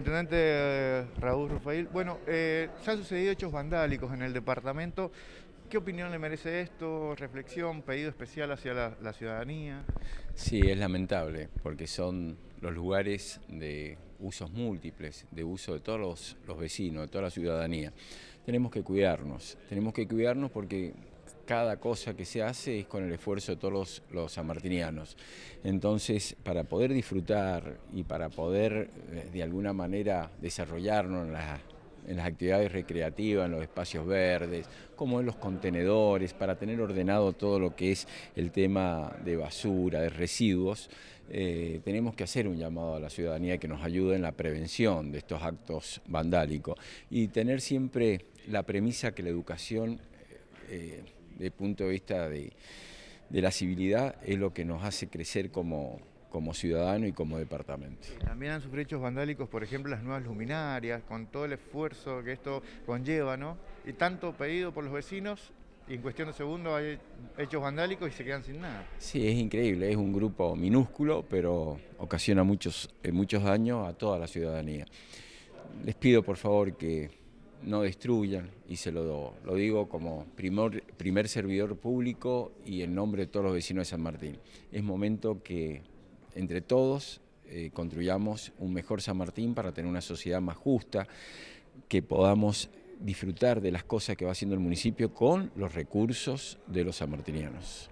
Intendente eh, Raúl Rafael, bueno, se eh, han sucedido hechos vandálicos en el departamento. ¿Qué opinión le merece esto? ¿Reflexión? ¿Pedido especial hacia la, ciudadanía? Sí, es lamentable, porque son los lugares de usos múltiples, de uso de todos los vecinos, de toda la ciudadanía. Tenemos que cuidarnos, tenemos que cuidarnos porque cada cosa que se hace es con el esfuerzo de todos los, los sanmartinianos. Entonces, para poder disfrutar y para poder eh, de alguna manera desarrollarnos en las actividades recreativas, en los espacios verdes, como en los contenedores, para tener ordenado todo lo que es el tema de basura, de residuos, eh, tenemos que hacer un llamado a la ciudadanía que nos ayude en la prevención de estos actos vandálicos y tener siempre la premisa que la educación... Eh, el punto de vista de, la civilidad es lo que nos hace crecer como, como ciudadano y como departamento. También han sufrido hechos vandálicos, por ejemplo, las nuevas luminarias, con todo el esfuerzo que esto conlleva, ¿no? Y tanto pedido por los vecinos, y en cuestión de segundos hay hechos vandálicos y se quedan sin nada. Sí, es increíble, es un grupo minúsculo, pero ocasiona muchos eh, daños a toda la ciudadanía. Les pido por favor que no destruyan y se lo, lo digo como primer, servidor público y en nombre de todos los vecinos de San Martín. Es momento que entre todos eh, construyamos un mejor San Martín para tener una sociedad más justa, que podamos disfrutar de las cosas que va haciendo el municipio con los recursos de los sanmartinianos.